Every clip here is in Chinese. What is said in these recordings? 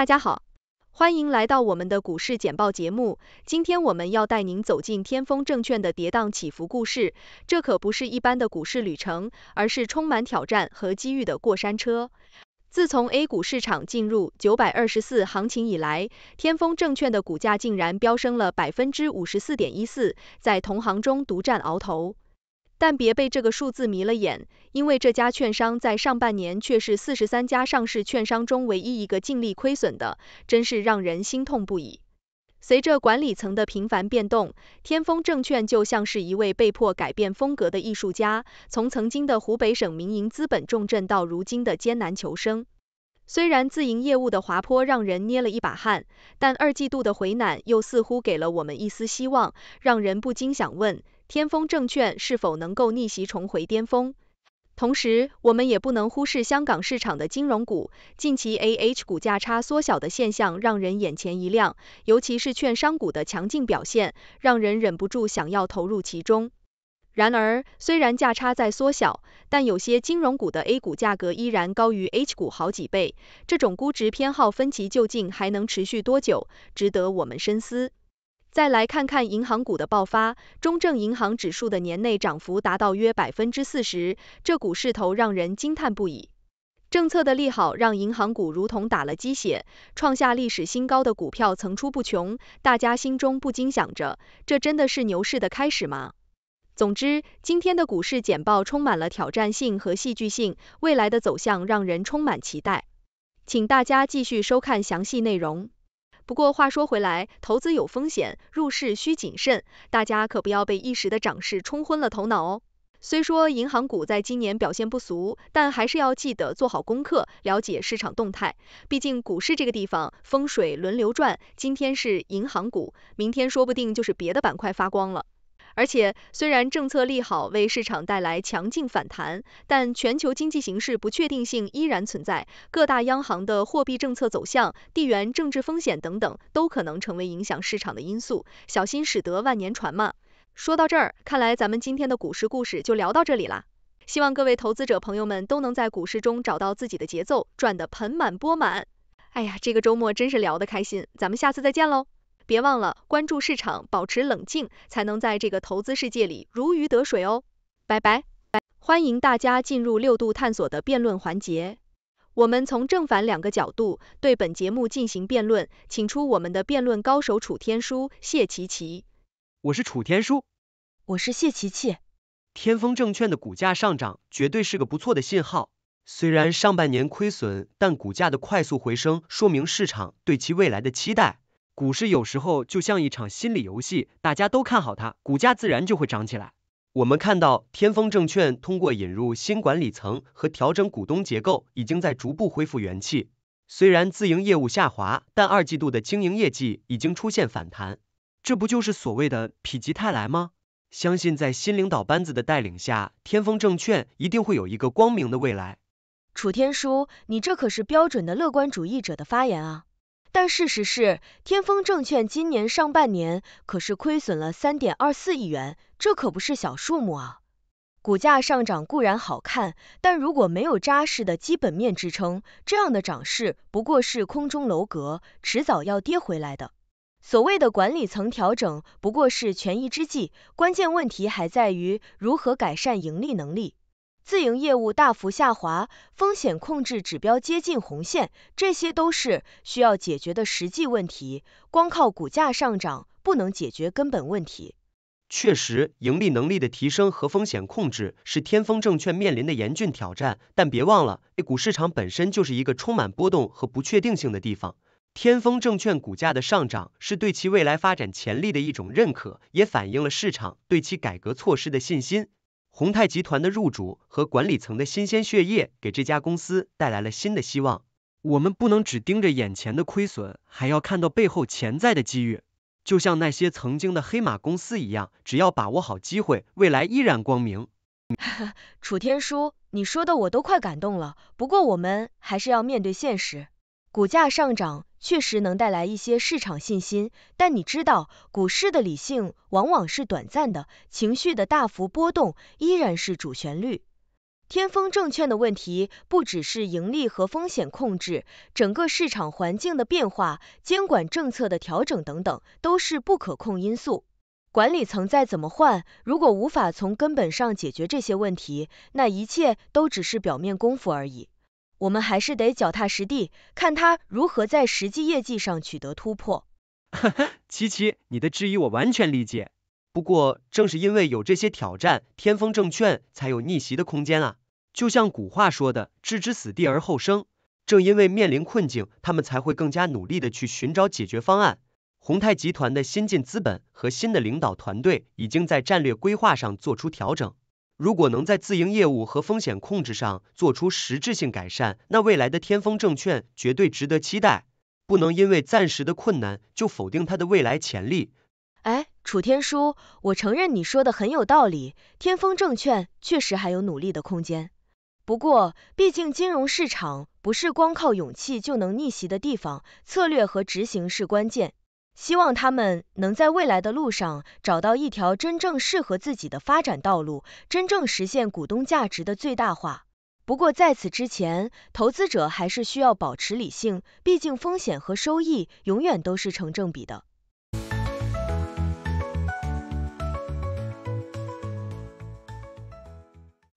大家好，欢迎来到我们的股市简报节目。今天我们要带您走进天风证券的跌宕起伏故事。这可不是一般的股市旅程，而是充满挑战和机遇的过山车。自从 A 股市场进入九百二十四行情以来，天风证券的股价竟然飙升了百分之五十四点一四，在同行中独占鳌头。但别被这个数字迷了眼，因为这家券商在上半年却是四十三家上市券商中唯一一个净利亏损的，真是让人心痛不已。随着管理层的频繁变动，天风证券就像是一位被迫改变风格的艺术家，从曾经的湖北省民营资本重镇到如今的艰难求生。虽然自营业务的滑坡让人捏了一把汗，但二季度的回暖又似乎给了我们一丝希望，让人不禁想问。天风证券是否能够逆袭重回巅峰？同时，我们也不能忽视香港市场的金融股。近期 A H 股价差缩小的现象让人眼前一亮，尤其是券商股的强劲表现，让人忍不住想要投入其中。然而，虽然价差在缩小，但有些金融股的 A 股价格依然高于 H 股好几倍，这种估值偏好分歧究竟还能持续多久，值得我们深思。再来看看银行股的爆发，中证银行指数的年内涨幅达到约百分之四十，这股势头让人惊叹不已。政策的利好让银行股如同打了鸡血，创下历史新高的股票层出不穷，大家心中不禁想着，这真的是牛市的开始吗？总之，今天的股市简报充满了挑战性和戏剧性，未来的走向让人充满期待。请大家继续收看详细内容。不过话说回来，投资有风险，入市需谨慎。大家可不要被一时的涨势冲昏了头脑哦。虽说银行股在今年表现不俗，但还是要记得做好功课，了解市场动态。毕竟股市这个地方风水轮流转，今天是银行股，明天说不定就是别的板块发光了。而且，虽然政策利好为市场带来强劲反弹，但全球经济形势不确定性依然存在，各大央行的货币政策走向、地缘政治风险等等，都可能成为影响市场的因素，小心驶得万年船嘛。说到这儿，看来咱们今天的股市故事就聊到这里啦。希望各位投资者朋友们都能在股市中找到自己的节奏，赚得盆满钵满。哎呀，这个周末真是聊得开心，咱们下次再见喽。别忘了关注市场，保持冷静，才能在这个投资世界里如鱼得水哦。拜拜！欢迎大家进入六度探索的辩论环节，我们从正反两个角度对本节目进行辩论，请出我们的辩论高手楚天舒、谢琪琪。我是楚天舒，我是谢琪琪。天风证券的股价上涨绝对是个不错的信号，虽然上半年亏损，但股价的快速回升说明市场对其未来的期待。股市有时候就像一场心理游戏，大家都看好它，股价自然就会涨起来。我们看到天风证券通过引入新管理层和调整股东结构，已经在逐步恢复元气。虽然自营业务下滑，但二季度的经营业绩已经出现反弹，这不就是所谓的否极泰来吗？相信在新领导班子的带领下，天风证券一定会有一个光明的未来。楚天舒，你这可是标准的乐观主义者的发言啊！但事实是，天风证券今年上半年可是亏损了三点二四亿元，这可不是小数目啊！股价上涨固然好看，但如果没有扎实的基本面支撑，这样的涨势不过是空中楼阁，迟早要跌回来的。所谓的管理层调整不过是权宜之计，关键问题还在于如何改善盈利能力。自营业务大幅下滑，风险控制指标接近红线，这些都是需要解决的实际问题。光靠股价上涨不能解决根本问题。确实，盈利能力的提升和风险控制是天风证券面临的严峻挑战。但别忘了，A 股市场本身就是一个充满波动和不确定性的地方。天风证券股价的上涨是对其未来发展潜力的一种认可，也反映了市场对其改革措施的信心。宏泰集团的入主和管理层的新鲜血液，给这家公司带来了新的希望。我们不能只盯着眼前的亏损，还要看到背后潜在的机遇。就像那些曾经的黑马公司一样，只要把握好机会，未来依然光明。哈哈，楚天舒，你说的我都快感动了。不过我们还是要面对现实。股价上涨确实能带来一些市场信心，但你知道，股市的理性往往是短暂的，情绪的大幅波动依然是主旋律。天风证券的问题不只是盈利和风险控制，整个市场环境的变化、监管政策的调整等等，都是不可控因素。管理层再怎么换，如果无法从根本上解决这些问题，那一切都只是表面功夫而已。我们还是得脚踏实地，看他如何在实际业绩上取得突破。哈哈，七七，你的质疑我完全理解。不过，正是因为有这些挑战，天风证券才有逆袭的空间啊！就像古话说的，置之死地而后生。正因为面临困境，他们才会更加努力的去寻找解决方案。宏泰集团的新进资本和新的领导团队，已经在战略规划上做出调整。如果能在自营业务和风险控制上做出实质性改善，那未来的天风证券绝对值得期待。不能因为暂时的困难就否定它的未来潜力。哎，楚天舒，我承认你说的很有道理，天风证券确实还有努力的空间。不过，毕竟金融市场不是光靠勇气就能逆袭的地方，策略和执行是关键。希望他们能在未来的路上找到一条真正适合自己的发展道路，真正实现股东价值的最大化。不过在此之前，投资者还是需要保持理性，毕竟风险和收益永远都是成正比的。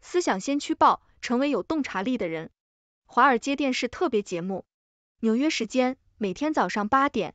思想先驱报，成为有洞察力的人。华尔街电视特别节目，纽约时间每天早上八点。